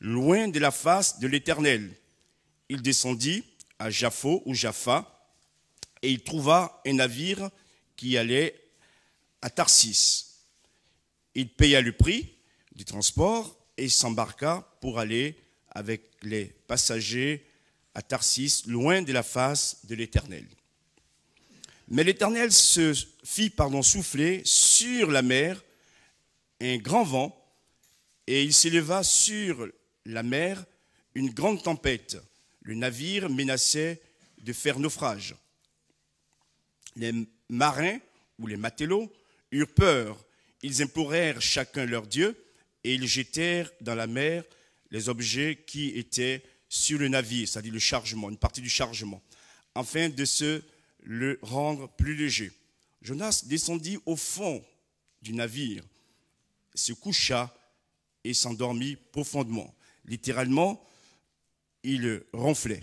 loin de la face de l'Éternel. Il descendit à Jaffo ou Jaffa, et il trouva un navire qui allait à Tarsis. Il paya le prix du transport et s'embarqua pour aller avec les passagers à Tarsis, loin de la face de l'Éternel. Mais l'Éternel se fit pardon, souffler sur la mer un grand vent, et il s'éleva sur la mer, une grande tempête. Le navire menaçait de faire naufrage. Les marins ou les matelots eurent peur. Ils implorèrent chacun leur Dieu et ils jetèrent dans la mer les objets qui étaient sur le navire, c'est-à-dire le chargement, une partie du chargement, afin de se le rendre plus léger. Jonas descendit au fond du navire, se coucha et s'endormit profondément littéralement, il ronflait.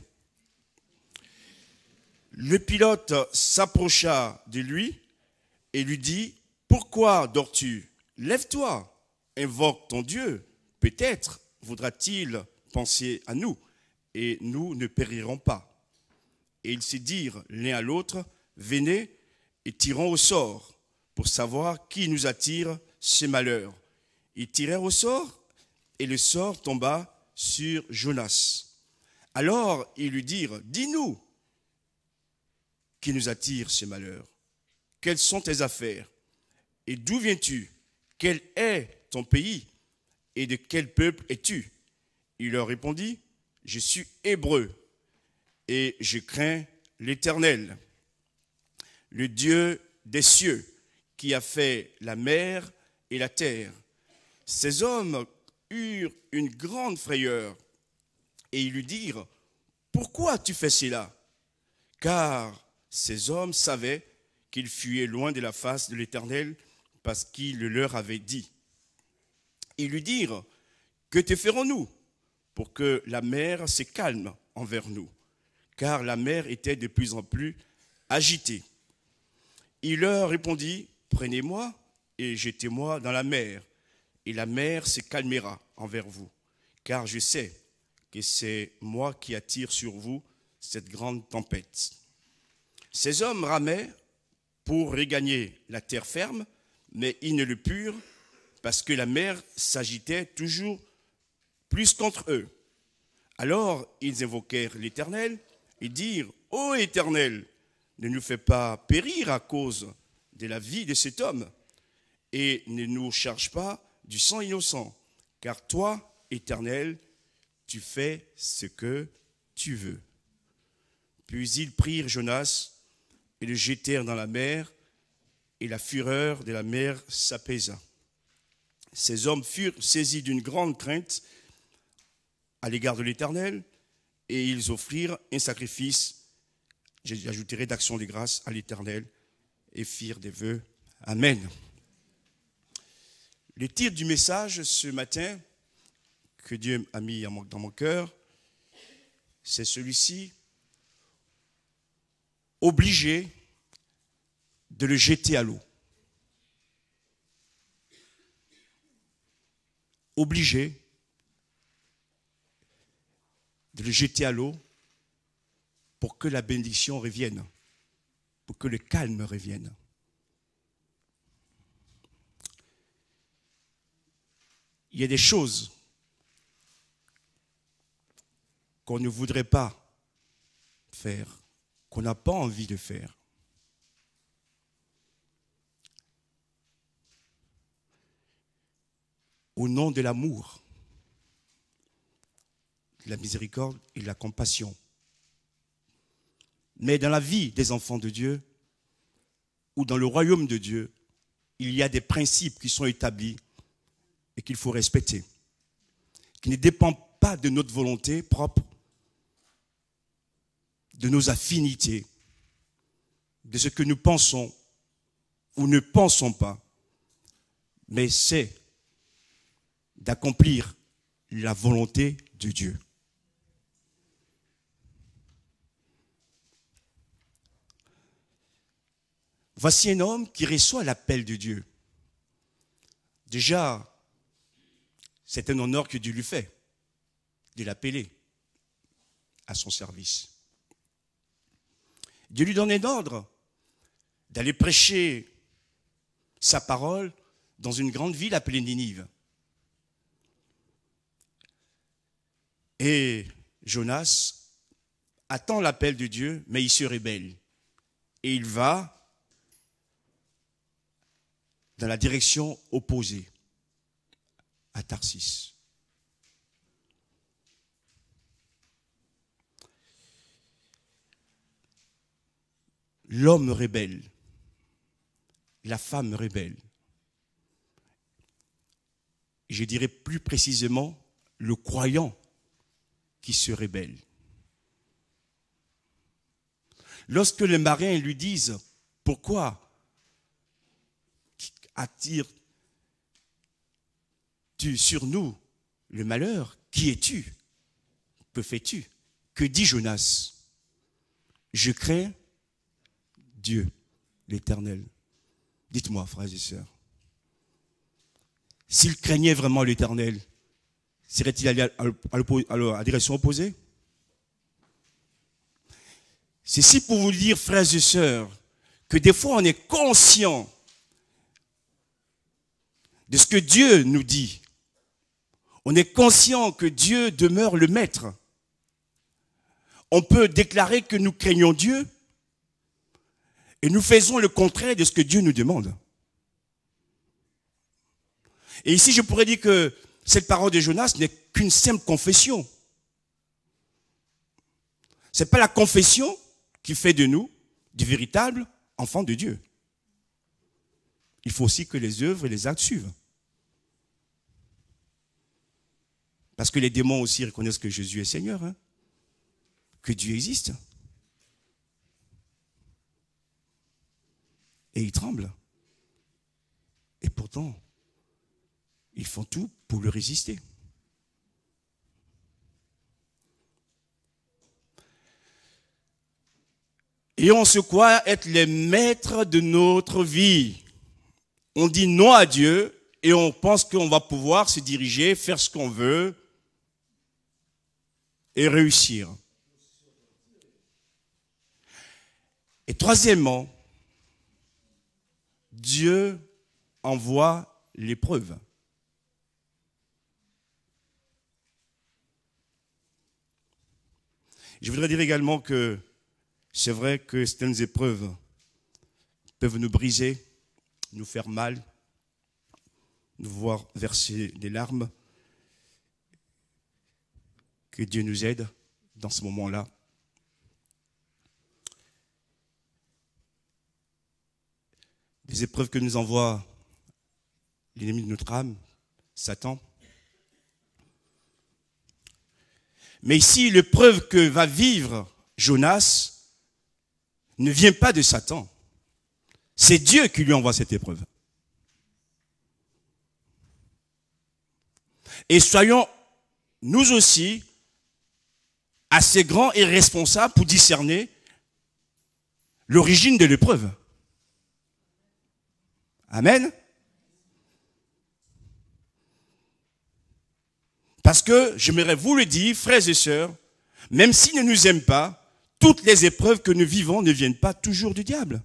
Le pilote s'approcha de lui et lui dit, Pourquoi dors-tu Lève-toi, invoque ton Dieu. Peut-être voudra-t-il penser à nous et nous ne périrons pas. Et ils se dirent l'un à l'autre, Venez et tirons au sort pour savoir qui nous attire ce malheur. Ils tirèrent au sort et le sort tomba sur Jonas. Alors ils lui dirent, dis-nous qui nous attire ce malheur. Quelles sont tes affaires Et d'où viens-tu Quel est ton pays Et de quel peuple es-tu Il leur répondit, je suis hébreu et je crains l'Éternel, le Dieu des cieux, qui a fait la mer et la terre. Ces hommes une grande frayeur et ils lui dirent, Pourquoi tu fais cela Car ces hommes savaient qu'ils fuyaient loin de la face de l'Éternel parce qu'il le leur avait dit. Ils lui dirent, Que te ferons-nous pour que la mer se calme envers nous Car la mer était de plus en plus agitée. Il leur répondit, Prenez-moi et jetez-moi dans la mer et la mer se calmera envers vous, car je sais que c'est moi qui attire sur vous cette grande tempête. Ces hommes ramaient pour regagner la terre ferme, mais ils ne le purent parce que la mer s'agitait toujours plus contre eux. Alors ils invoquèrent l'Éternel et dirent, Ô Éternel, ne nous fais pas périr à cause de la vie de cet homme, et ne nous charge pas du sang innocent, car toi, Éternel, tu fais ce que tu veux. Puis ils prirent Jonas et le jetèrent dans la mer, et la fureur de la mer s'apaisa. Ces hommes furent saisis d'une grande crainte à l'égard de l'Éternel, et ils offrirent un sacrifice, j'ajouterai d'action de grâce à l'Éternel, et firent des vœux. Amen. Le titre du message ce matin que Dieu a mis dans mon cœur, c'est celui-ci. Obligé de le jeter à l'eau. Obligé de le jeter à l'eau pour que la bénédiction revienne, pour que le calme revienne. il y a des choses qu'on ne voudrait pas faire, qu'on n'a pas envie de faire. Au nom de l'amour, de la miséricorde et de la compassion. Mais dans la vie des enfants de Dieu, ou dans le royaume de Dieu, il y a des principes qui sont établis et qu'il faut respecter, qui ne dépend pas de notre volonté propre, de nos affinités, de ce que nous pensons ou ne pensons pas, mais c'est d'accomplir la volonté de Dieu. Voici un homme qui reçoit l'appel de Dieu. Déjà, c'est un honneur que Dieu lui fait de l'appeler à son service. Dieu lui donnait l'ordre d'aller prêcher sa parole dans une grande ville appelée Ninive. Et Jonas attend l'appel de Dieu, mais il se rébelle. Et il va dans la direction opposée à Tarsis. L'homme rebelle, la femme rebelle, je dirais plus précisément le croyant qui se rébelle. Lorsque les marins lui disent pourquoi attire tu sur nous le malheur, qui es-tu Que fais-tu Que dit Jonas Je crains Dieu, l'Éternel. Dites-moi, frères et sœurs, s'il craignait vraiment l'Éternel, serait-il allé à la direction opposée si pour vous dire, frères et sœurs, que des fois on est conscient de ce que Dieu nous dit, on est conscient que Dieu demeure le maître. On peut déclarer que nous craignons Dieu et nous faisons le contraire de ce que Dieu nous demande. Et ici, je pourrais dire que cette parole de Jonas n'est qu'une simple confession. Ce n'est pas la confession qui fait de nous du véritable enfant de Dieu. Il faut aussi que les œuvres et les actes suivent. Parce que les démons aussi reconnaissent que Jésus est Seigneur, hein. que Dieu existe. Et ils tremblent. Et pourtant, ils font tout pour le résister. Et on se croit être les maîtres de notre vie. On dit non à Dieu et on pense qu'on va pouvoir se diriger, faire ce qu'on veut, et réussir. Et troisièmement, Dieu envoie l'épreuve. Je voudrais dire également que c'est vrai que certaines épreuves peuvent nous briser, nous faire mal, nous voir verser des larmes, que Dieu nous aide dans ce moment-là. Les épreuves que nous envoie l'ennemi de notre âme, Satan. Mais ici, l'épreuve que va vivre Jonas ne vient pas de Satan. C'est Dieu qui lui envoie cette épreuve. Et soyons, nous aussi, assez grand et responsable pour discerner l'origine de l'épreuve. Amen. Parce que, j'aimerais vous le dire, frères et sœurs, même s'ils ne nous aiment pas, toutes les épreuves que nous vivons ne viennent pas toujours du diable.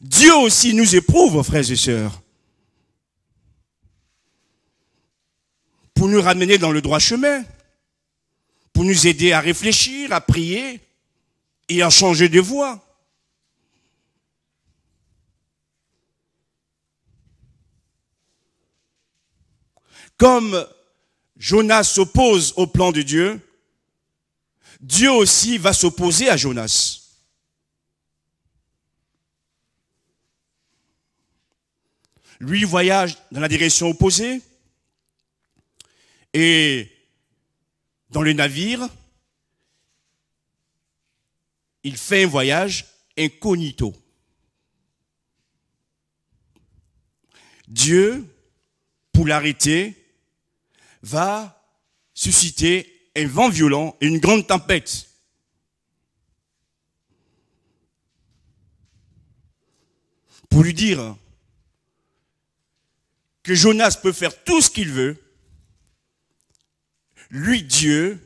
Dieu aussi nous éprouve, frères et sœurs. pour nous ramener dans le droit chemin, pour nous aider à réfléchir, à prier et à changer de voie. Comme Jonas s'oppose au plan de Dieu, Dieu aussi va s'opposer à Jonas. Lui voyage dans la direction opposée, et dans le navire, il fait un voyage incognito. Dieu, pour l'arrêter, va susciter un vent violent et une grande tempête. Pour lui dire que Jonas peut faire tout ce qu'il veut, lui, Dieu,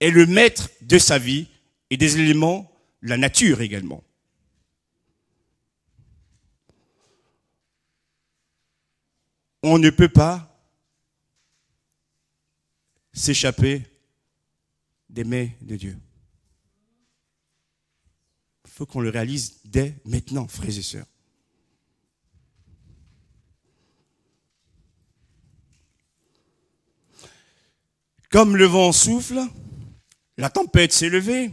est le maître de sa vie et des éléments de la nature également. On ne peut pas s'échapper des mains de Dieu. Il faut qu'on le réalise dès maintenant, frères et sœurs. Comme le vent souffle, la tempête s'est levée.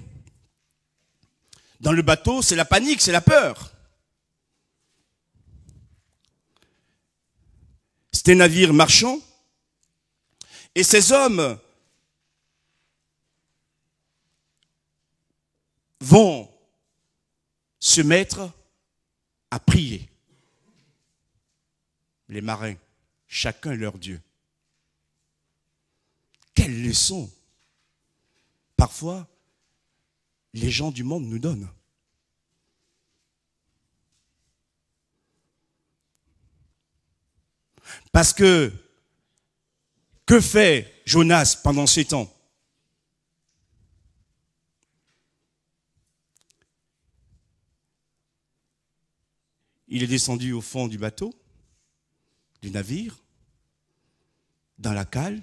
Dans le bateau, c'est la panique, c'est la peur. C'était navire marchand. Et ces hommes vont se mettre à prier. Les marins, chacun leur Dieu. Quelle leçon Parfois, les gens du monde nous donnent. Parce que, que fait Jonas pendant ces temps Il est descendu au fond du bateau, du navire, dans la cale,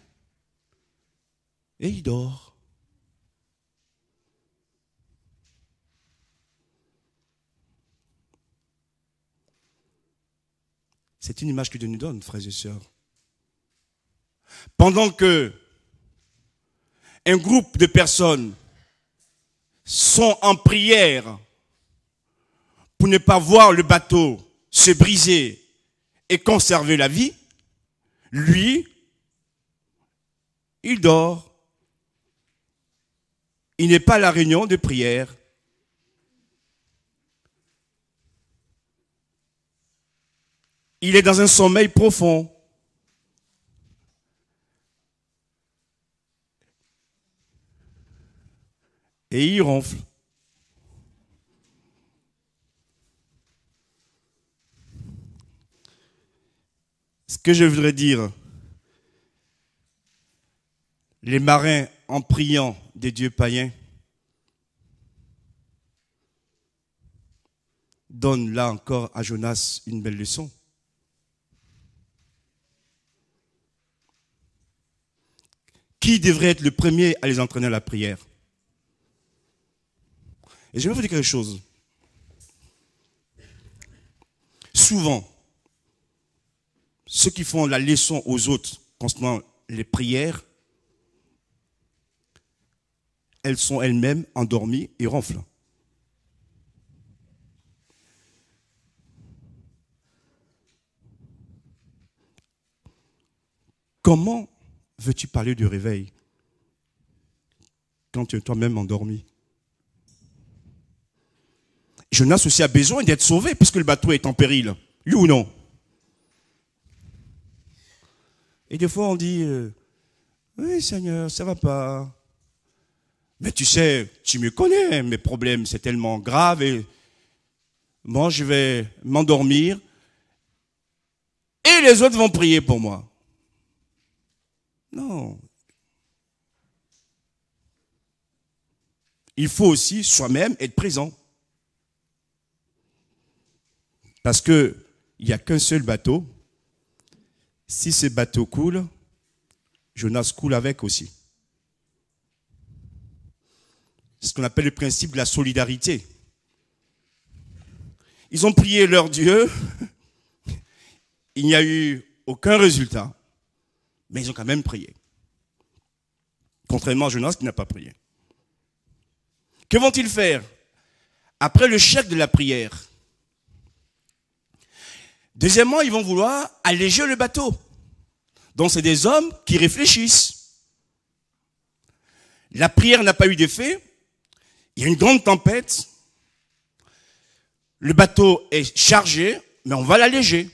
et il dort. C'est une image que Dieu nous donne, frères et sœurs. Pendant que un groupe de personnes sont en prière pour ne pas voir le bateau se briser et conserver la vie, lui, il dort il n'est pas à la réunion de prière. Il est dans un sommeil profond. Et il ronfle. Ce que je voudrais dire, les marins en priant des dieux païens. Donne là encore à Jonas une belle leçon. Qui devrait être le premier à les entraîner à la prière Et je vais vous dire quelque chose. Souvent, ceux qui font la leçon aux autres concernant les prières elles sont elles-mêmes endormies et ronflent. Comment veux-tu parler du réveil quand tu es toi-même endormi Je aussi a besoin d'être sauvé puisque le bateau est en péril. Lui ou non Et des fois on dit, euh, oui Seigneur, ça va pas. Mais tu sais, tu me connais, mes problèmes, c'est tellement grave et moi, je vais m'endormir et les autres vont prier pour moi. Non. Il faut aussi soi-même être présent. Parce que il n'y a qu'un seul bateau. Si ce bateau coule, Jonas coule avec aussi. ce qu'on appelle le principe de la solidarité. Ils ont prié leur Dieu, il n'y a eu aucun résultat, mais ils ont quand même prié. Contrairement à Jonas qui n'a pas prié. Que vont-ils faire après le chèque de la prière Deuxièmement, ils vont vouloir alléger le bateau. Donc c'est des hommes qui réfléchissent. La prière n'a pas eu d'effet, il y a une grande tempête. Le bateau est chargé, mais on va l'alléger.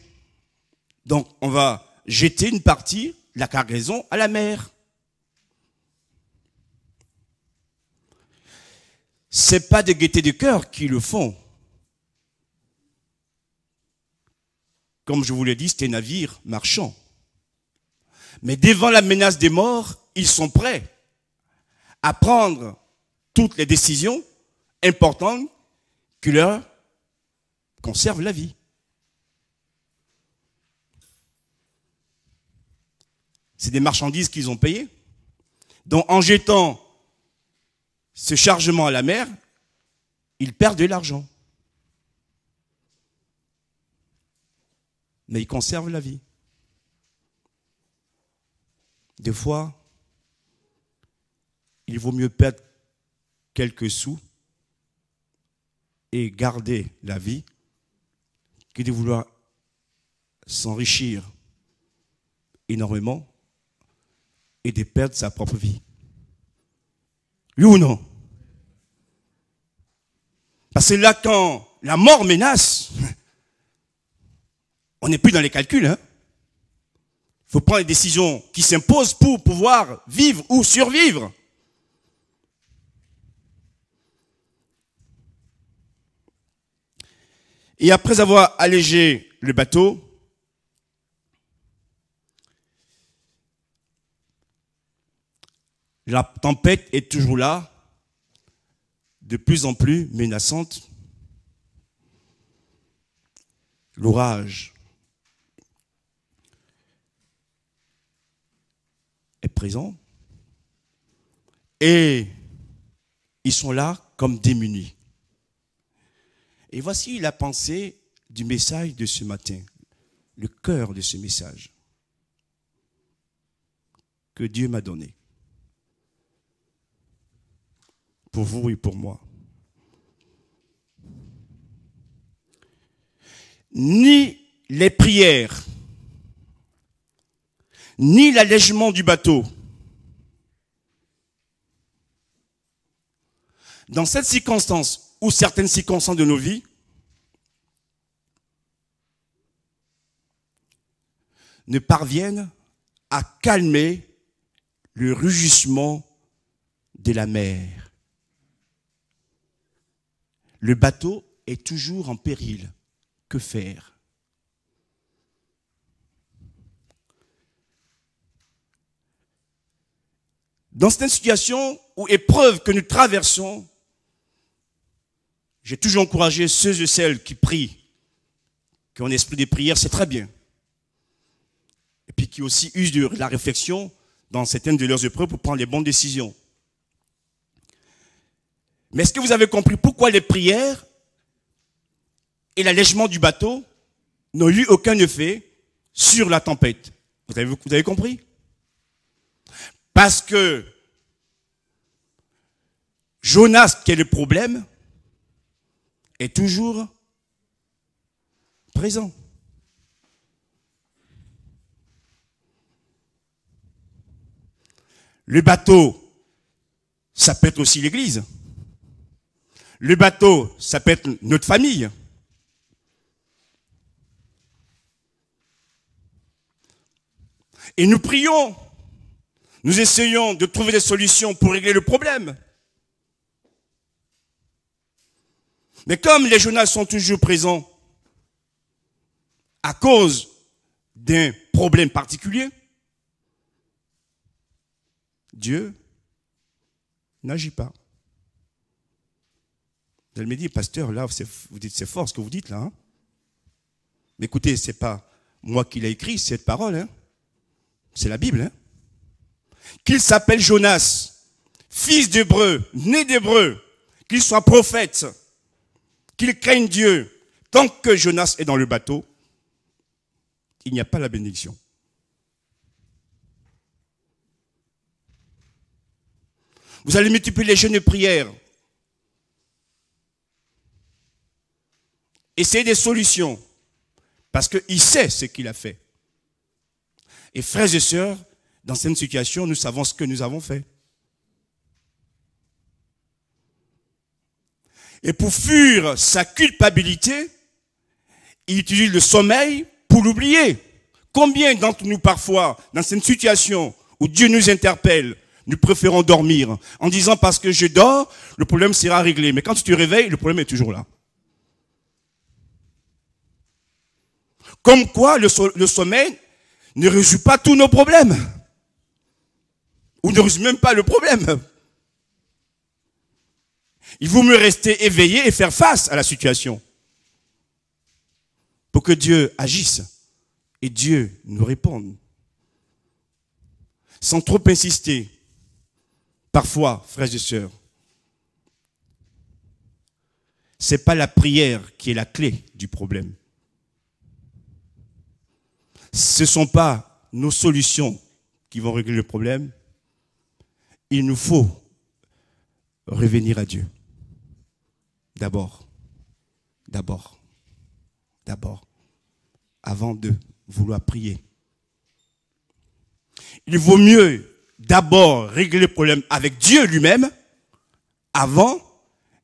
Donc, on va jeter une partie de la cargaison à la mer. C'est pas des gaietés de cœur qui le font. Comme je vous l'ai dit, c'était navire marchand. Mais devant la menace des morts, ils sont prêts à prendre toutes les décisions importantes qui leur conservent la vie. C'est des marchandises qu'ils ont payées. dont en jetant ce chargement à la mer, ils perdent de l'argent. Mais ils conservent la vie. Des fois, il vaut mieux perdre quelques sous et garder la vie que de vouloir s'enrichir énormément et de perdre sa propre vie. Oui ou non Parce que là, quand la mort menace, on n'est plus dans les calculs. Il hein. faut prendre les décisions qui s'imposent pour pouvoir vivre ou survivre. Et après avoir allégé le bateau, la tempête est toujours là, de plus en plus menaçante. L'orage est présent et ils sont là comme démunis. Et voici la pensée du message de ce matin, le cœur de ce message que Dieu m'a donné. Pour vous et pour moi. Ni les prières, ni l'allègement du bateau. Dans cette circonstance ou certaines circonstances de nos vies, ne parviennent à calmer le rugissement de la mer. Le bateau est toujours en péril. Que faire Dans cette situation ou épreuve que nous traversons, j'ai toujours encouragé ceux et celles qui prient, qui ont un esprit de prière, c'est très bien et puis qui aussi usent de la réflexion dans certaines de leurs épreuves pour prendre les bonnes décisions. Mais est-ce que vous avez compris pourquoi les prières et l'allègement du bateau n'ont eu aucun effet sur la tempête vous avez, vous avez compris Parce que Jonas, qui est le problème, est toujours présent. Le bateau, ça peut être aussi l'église. Le bateau, ça peut être notre famille. Et nous prions, nous essayons de trouver des solutions pour régler le problème. Mais comme les journalistes sont toujours présents à cause d'un problème particulier, Dieu n'agit pas. Elle me dit, pasteur, là, vous dites, c'est fort ce que vous dites là. Hein. Mais écoutez, c'est pas moi qui l'ai écrit, cette parole. Hein. c'est la Bible. Hein. qu'il s'appelle Jonas, fils d'Hébreu, né d'Hébreu, qu'il soit prophète, qu'il craigne Dieu. Tant que Jonas est dans le bateau, il n'y a pas la bénédiction. Vous allez multiplier les jeunes prières. prière. Essayez des solutions. Parce qu'il sait ce qu'il a fait. Et frères et sœurs, dans cette situation, nous savons ce que nous avons fait. Et pour fuir sa culpabilité, il utilise le sommeil pour l'oublier. Combien d'entre nous parfois, dans cette situation où Dieu nous interpelle, nous préférons dormir en disant parce que je dors, le problème sera réglé. Mais quand tu te réveilles, le problème est toujours là. Comme quoi le, sommeil ne résout pas tous nos problèmes. Ou ne résout même pas le problème. Il vaut mieux rester éveillé et faire face à la situation. Pour que Dieu agisse et Dieu nous réponde. Sans trop insister, Parfois, frères et sœurs, ce n'est pas la prière qui est la clé du problème. Ce ne sont pas nos solutions qui vont régler le problème. Il nous faut revenir à Dieu. D'abord, d'abord, d'abord, avant de vouloir prier. Il vaut mieux d'abord régler le problème avec Dieu lui-même avant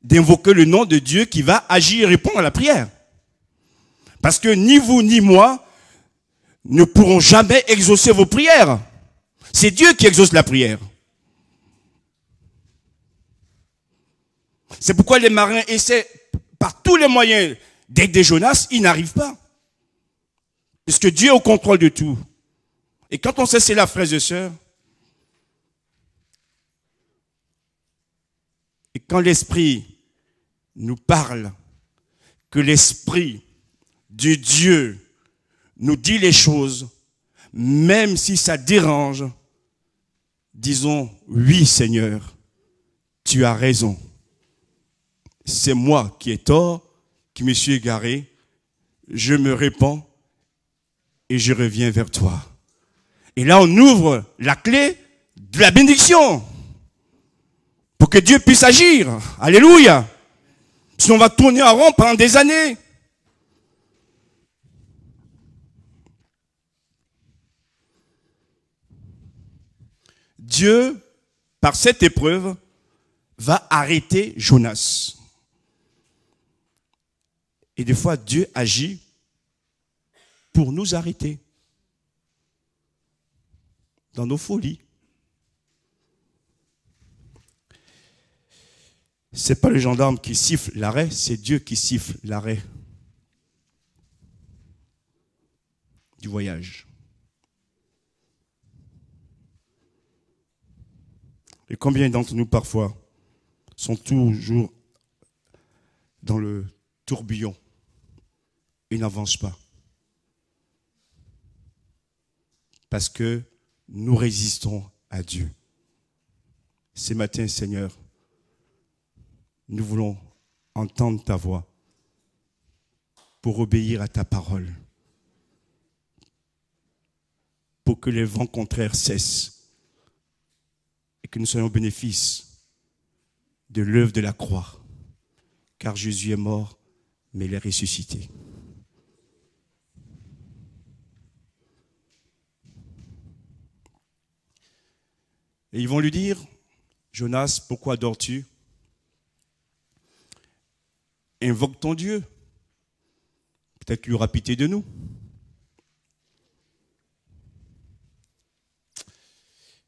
d'invoquer le nom de Dieu qui va agir et répondre à la prière. Parce que ni vous ni moi ne pourrons jamais exaucer vos prières. C'est Dieu qui exauce la prière. C'est pourquoi les marins essaient par tous les moyens d'aider Jonas, ils n'arrivent pas. Parce que Dieu est au contrôle de tout. Et quand on sait cela, frères et sœurs, quand l'Esprit nous parle, que l'Esprit du Dieu nous dit les choses, même si ça dérange, disons, oui Seigneur, tu as raison. C'est moi qui ai tort, qui me suis égaré, je me répands et je reviens vers toi. Et là, on ouvre la clé de la bénédiction pour que Dieu puisse agir. Alléluia. Sinon, on va tourner en rond pendant des années. Dieu, par cette épreuve, va arrêter Jonas. Et des fois, Dieu agit pour nous arrêter dans nos folies. n'est pas le gendarme qui siffle l'arrêt, c'est Dieu qui siffle l'arrêt du voyage. Et combien d'entre nous parfois sont toujours dans le tourbillon et n'avancent pas Parce que nous résistons à Dieu. Ce matin, Seigneur, nous voulons entendre ta voix pour obéir à ta parole, pour que les vents contraires cessent et que nous soyons au bénéfice de l'œuvre de la croix, car Jésus est mort, mais il est ressuscité. Et ils vont lui dire, Jonas, pourquoi dors-tu Invoque ton Dieu. Peut-être lui aura pitié de nous.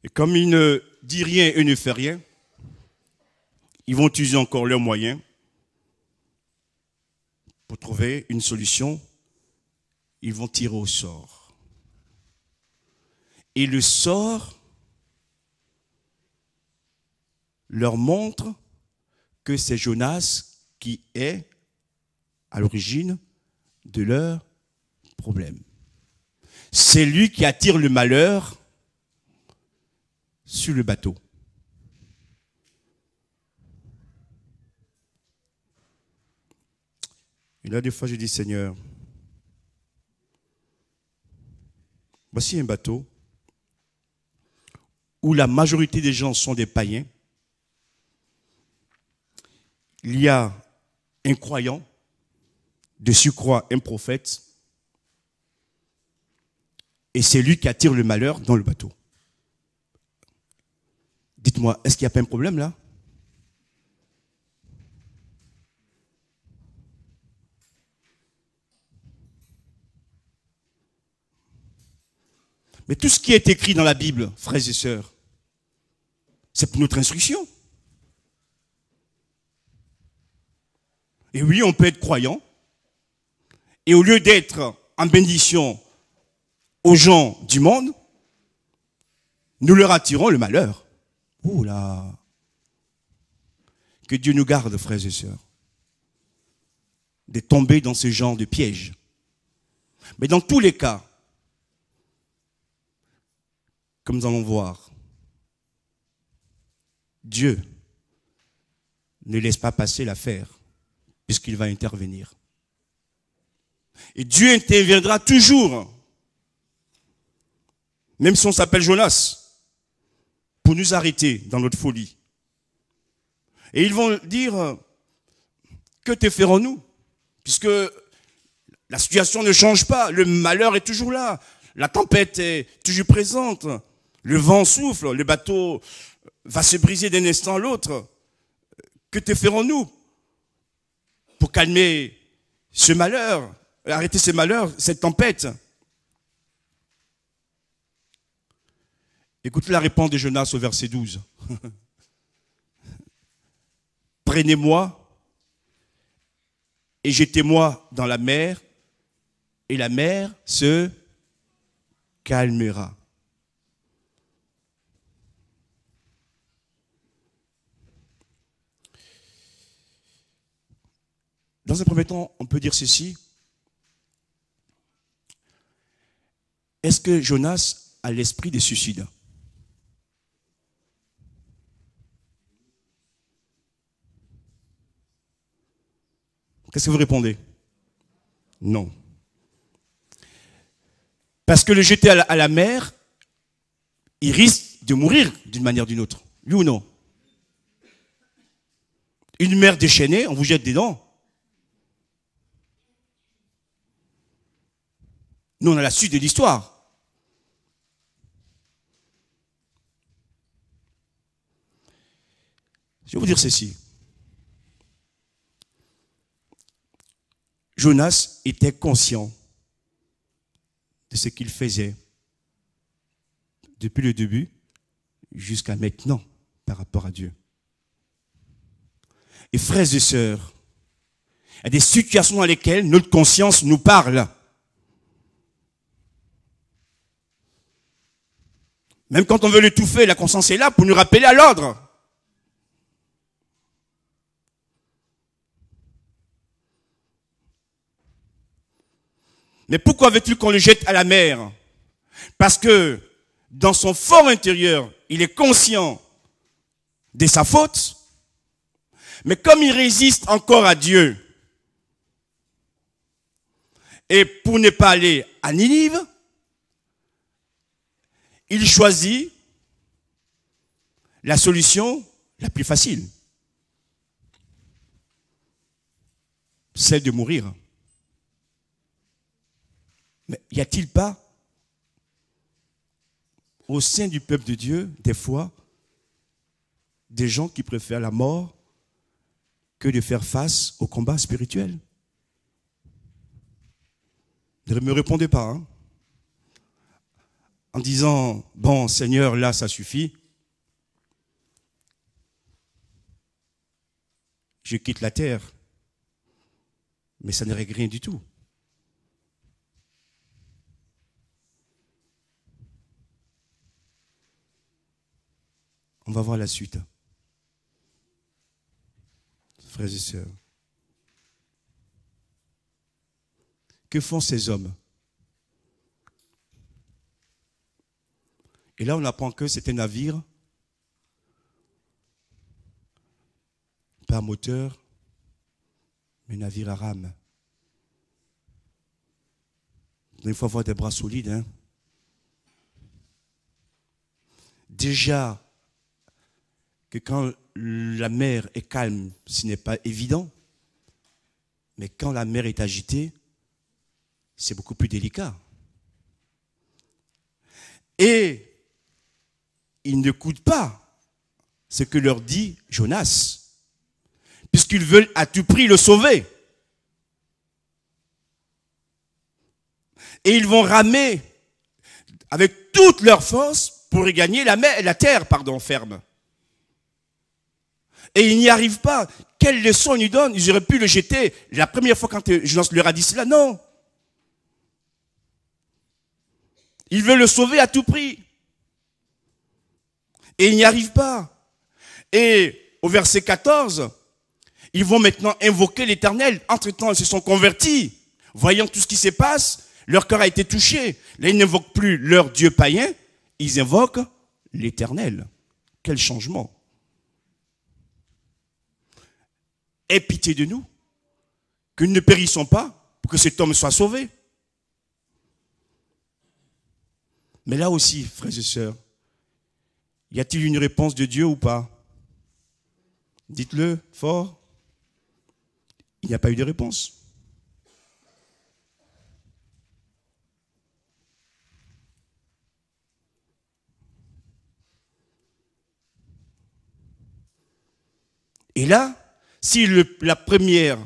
Et comme il ne dit rien et ne fait rien, ils vont utiliser encore leurs moyens pour trouver une solution. Ils vont tirer au sort. Et le sort leur montre que c'est Jonas qui est à l'origine de leurs problèmes. C'est lui qui attire le malheur sur le bateau. Et là, des fois, je dis, Seigneur, voici un bateau où la majorité des gens sont des païens. Il y a un croyant, de surcroît un prophète, et c'est lui qui attire le malheur dans le bateau. Dites-moi, est-ce qu'il n'y a pas un problème là Mais tout ce qui est écrit dans la Bible, frères et sœurs, c'est pour notre instruction. Et oui, on peut être croyant. Et au lieu d'être en bénédiction aux gens du monde, nous leur attirons le malheur. Oula, là Que Dieu nous garde, frères et sœurs, de tomber dans ce genre de piège. Mais dans tous les cas, comme nous allons voir, Dieu ne laisse pas passer l'affaire qu'il va intervenir. Et Dieu interviendra toujours, hein. même si on s'appelle Jonas, pour nous arrêter dans notre folie. Et ils vont dire, euh, que te ferons-nous Puisque la situation ne change pas, le malheur est toujours là, la tempête est toujours présente, le vent souffle, le bateau va se briser d'un instant à l'autre. Que te ferons-nous pour calmer ce malheur, arrêter ce malheur, cette tempête. Écoutez la réponse de Jonas au verset 12. Prenez-moi et jetez-moi dans la mer, et la mer se calmera. Dans un premier temps, on peut dire ceci. Est-ce que Jonas a l'esprit des suicides Qu'est-ce que vous répondez Non. Parce que le jeter à la, mer, il risque de mourir d'une manière ou d'une autre. Oui ou non Une mer déchaînée, on vous jette des dents. Nous, on a la suite de l'histoire. Je vais vous dire ceci. Jonas était conscient de ce qu'il faisait depuis le début jusqu'à maintenant par rapport à Dieu. Et frères et sœurs, il y a des situations dans lesquelles notre conscience nous parle. Même quand on veut l'étouffer, la conscience est là pour nous rappeler à l'ordre. Mais pourquoi veux-tu qu'on le jette à la mer Parce que dans son fort intérieur, il est conscient de sa faute. Mais comme il résiste encore à Dieu, et pour ne pas aller à Ninive, il choisit la solution la plus facile, celle de mourir. Mais y a-t-il pas au sein du peuple de Dieu, des fois, des gens qui préfèrent la mort que de faire face au combat spirituel Ne me répondez pas. Hein en disant, bon Seigneur, là ça suffit, je quitte la terre. Mais ça ne règle rien du tout. On va voir la suite. Frères et sœurs, que font ces hommes Et là, on apprend que c'est un navire, pas moteur, mais navire à rame. Il faut avoir des bras solides. Hein. Déjà, que quand la mer est calme, ce n'est pas évident. Mais quand la mer est agitée, c'est beaucoup plus délicat. Et ils n'écoutent pas ce que leur dit Jonas, puisqu'ils veulent à tout prix le sauver. Et ils vont ramer avec toute leur force pour gagner la, mer, la terre pardon, ferme. Et ils n'y arrivent pas. Quelle leçon ils nous donnent Ils auraient pu le jeter la première fois quand Jonas leur a dit cela. Non. Ils veulent le sauver à tout prix. Et ils n'y arrivent pas. Et au verset 14, ils vont maintenant invoquer l'Éternel. Entre-temps, ils se sont convertis. Voyant tout ce qui se passe, leur cœur a été touché. Là, ils n'invoquent plus leur Dieu païen, ils invoquent l'Éternel. Quel changement. Aie pitié de nous, que nous ne périssons pas pour que cet homme soit sauvé. Mais là aussi, frères et sœurs, y a-t-il une réponse de Dieu ou pas Dites-le fort. Il n'y a pas eu de réponse. Et là, si la première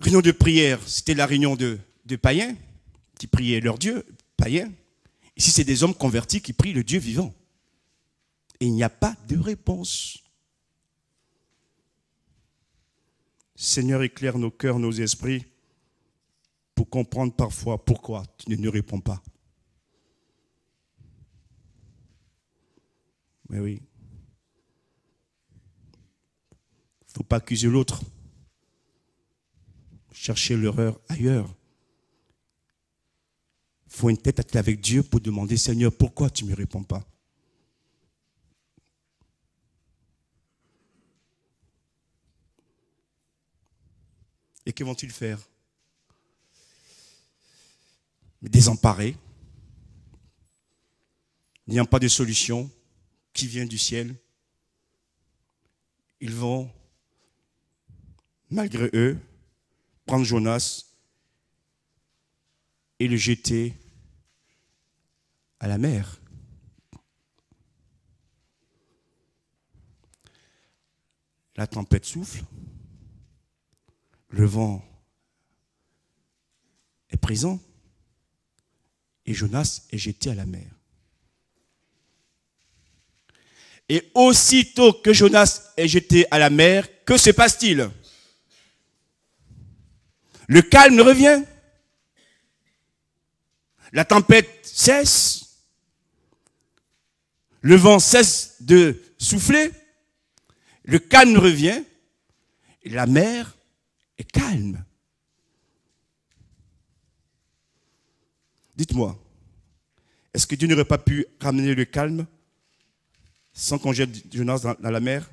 réunion de prière, c'était la réunion de, de païens qui priaient leur Dieu, païens, si c'est des hommes convertis qui prient le Dieu vivant il n'y a pas de réponse. Seigneur, éclaire nos cœurs, nos esprits, pour comprendre parfois pourquoi tu ne nous réponds pas. Mais oui. Il ne faut pas accuser l'autre. Chercher l'erreur ailleurs. Il faut une tête à tête avec Dieu pour demander, Seigneur, pourquoi tu ne me réponds pas Et que vont-ils faire Désemparés, n'ayant pas de solution qui vient du ciel, ils vont, malgré eux, prendre Jonas et le jeter à la mer. La tempête souffle le vent est présent et Jonas est jeté à la mer. Et aussitôt que Jonas est jeté à la mer, que se passe-t-il Le calme revient. La tempête cesse. Le vent cesse de souffler. Le calme revient. La mer et calme. Dites-moi, est-ce que Dieu n'aurait pas pu ramener le calme sans qu'on jette Jonas dans, dans la mer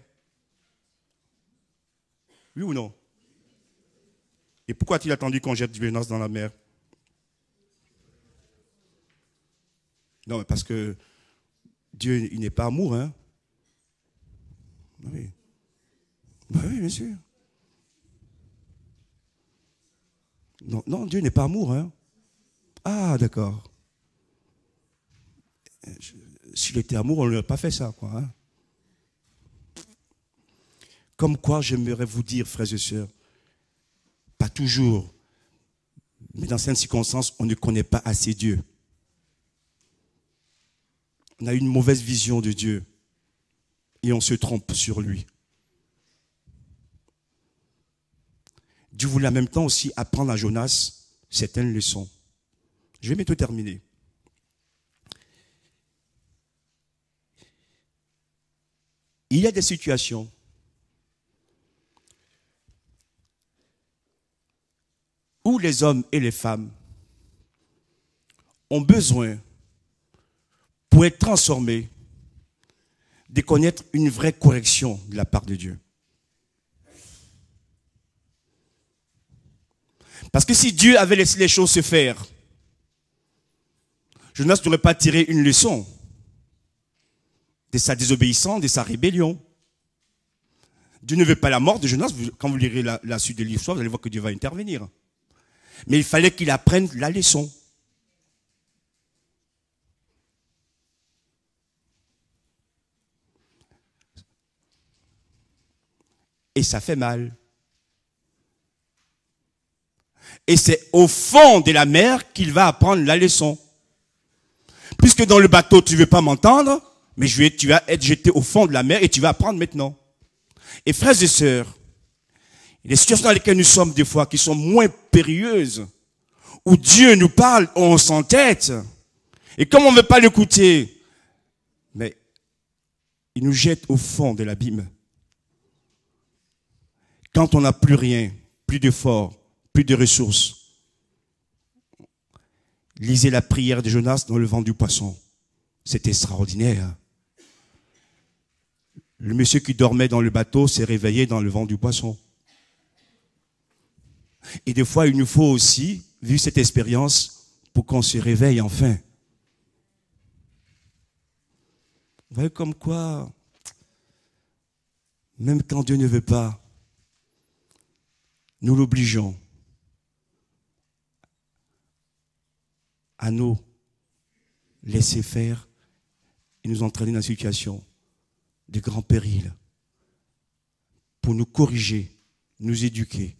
Oui ou non Et pourquoi a-t-il attendu qu'on jette Jonas dans la mer Non, mais parce que Dieu, il n'est pas amour, hein bah oui. Bah oui, bien sûr. Non, Dieu n'est pas amour. Hein ah, d'accord. S'il était amour, on ne lui pas fait ça. Quoi, hein. Comme quoi, j'aimerais vous dire, frères et sœurs, pas toujours, mais dans certaines circonstances, on ne connaît pas assez Dieu. On a une mauvaise vision de Dieu et on se trompe sur lui. Dieu voulait en même temps aussi apprendre à Jonas certaines leçons. Je vais bientôt terminer. Il y a des situations où les hommes et les femmes ont besoin, pour être transformés, de connaître une vraie correction de la part de Dieu. Parce que si Dieu avait laissé les choses se faire, Jonas n'aurait pas tiré une leçon de sa désobéissance, de sa rébellion. Dieu ne veut pas la mort de Jonas. Quand vous lirez la, la suite de l'histoire, vous allez voir que Dieu va intervenir. Mais il fallait qu'il apprenne la leçon. Et ça fait mal. Et c'est au fond de la mer qu'il va apprendre la leçon. Puisque dans le bateau, tu ne veux pas m'entendre, mais je vais, tu vas être jeté au fond de la mer et tu vas apprendre maintenant. Et frères et sœurs, les situations dans lesquelles nous sommes des fois, qui sont moins périlleuses, où Dieu nous parle, on s'entête. Et comme on ne veut pas l'écouter, mais il nous jette au fond de l'abîme. Quand on n'a plus rien, plus d'effort, plus de ressources. Lisez la prière de Jonas dans le vent du poisson. C'est extraordinaire. Le monsieur qui dormait dans le bateau s'est réveillé dans le vent du poisson. Et des fois, il nous faut aussi vu cette expérience pour qu'on se réveille enfin. Vous voyez comme quoi, même quand Dieu ne veut pas, nous l'obligeons. à nous laisser faire et nous entraîner dans une situation de grand péril pour nous corriger, nous éduquer,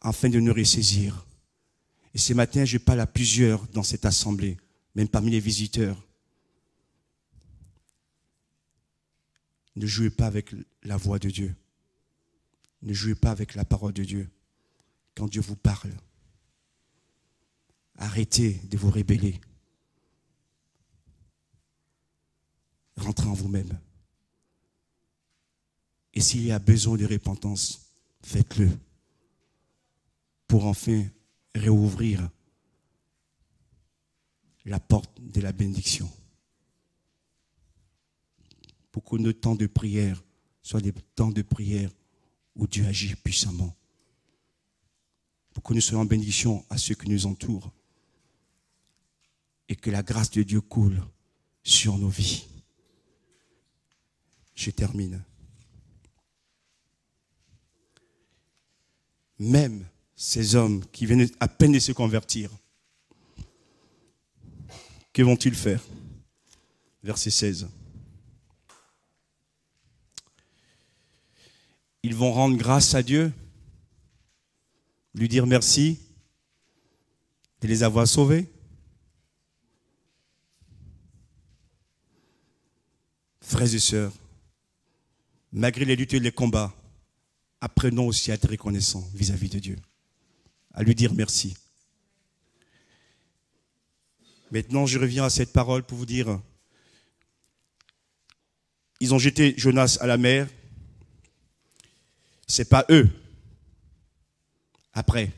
afin de nous ressaisir. Et ce matin, je parle à plusieurs dans cette assemblée, même parmi les visiteurs. Ne jouez pas avec la voix de Dieu. Ne jouez pas avec la parole de Dieu. Quand Dieu vous parle, Arrêtez de vous rébeller. Rentrez en vous-même. Et s'il y a besoin de repentance, faites-le pour enfin réouvrir la porte de la bénédiction. Pour que nos temps de prière soient des temps de prière où Dieu agit puissamment. Pour que nous soyons en bénédiction à ceux qui nous entourent et que la grâce de Dieu coule sur nos vies. Je termine. Même ces hommes qui viennent à peine de se convertir, que vont-ils faire Verset 16. Ils vont rendre grâce à Dieu, lui dire merci de les avoir sauvés. Frères et sœurs, malgré les luttes et les combats, apprenons aussi à être reconnaissants vis-à-vis de Dieu, à lui dire merci. Maintenant, je reviens à cette parole pour vous dire, ils ont jeté Jonas à la mer, c'est pas eux, après,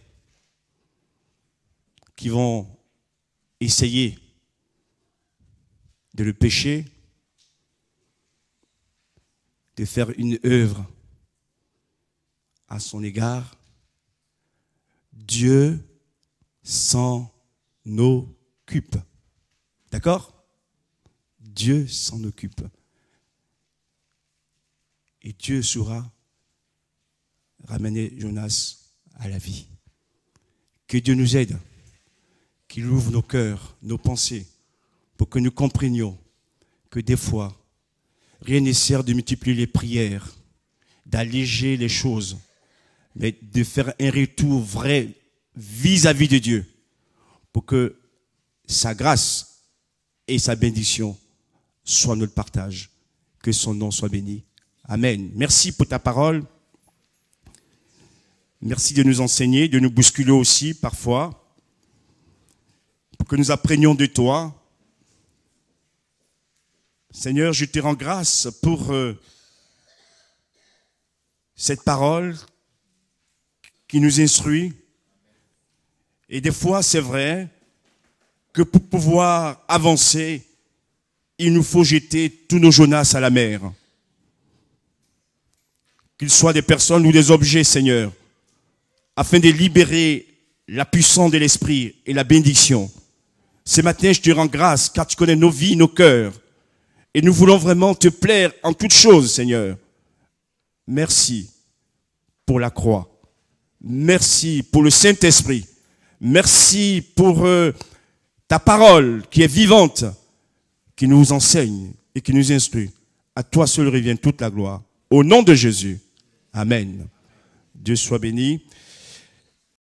qui vont essayer de le pécher de faire une œuvre à son égard, Dieu s'en occupe. D'accord Dieu s'en occupe. Et Dieu saura ramener Jonas à la vie. Que Dieu nous aide, qu'il ouvre nos cœurs, nos pensées, pour que nous comprenions que des fois, Rien ne sert de multiplier les prières, d'alléger les choses, mais de faire un retour vrai vis-à-vis de Dieu pour que sa grâce et sa bénédiction soient notre partage. Que son nom soit béni. Amen. Merci pour ta parole. Merci de nous enseigner, de nous bousculer aussi parfois, pour que nous apprenions de toi, Seigneur, je te rends grâce pour euh, cette parole qui nous instruit. Et des fois, c'est vrai que pour pouvoir avancer, il nous faut jeter tous nos Jonas à la mer. Qu'ils soient des personnes ou des objets, Seigneur, afin de libérer la puissance de l'esprit et la bénédiction. Ce matin, je te rends grâce car tu connais nos vies, nos cœurs. Et nous voulons vraiment te plaire en toutes choses, Seigneur. Merci pour la croix. Merci pour le Saint-Esprit. Merci pour euh, ta parole qui est vivante, qui nous enseigne et qui nous instruit. À toi seul revient toute la gloire. Au nom de Jésus. Amen. Dieu soit béni.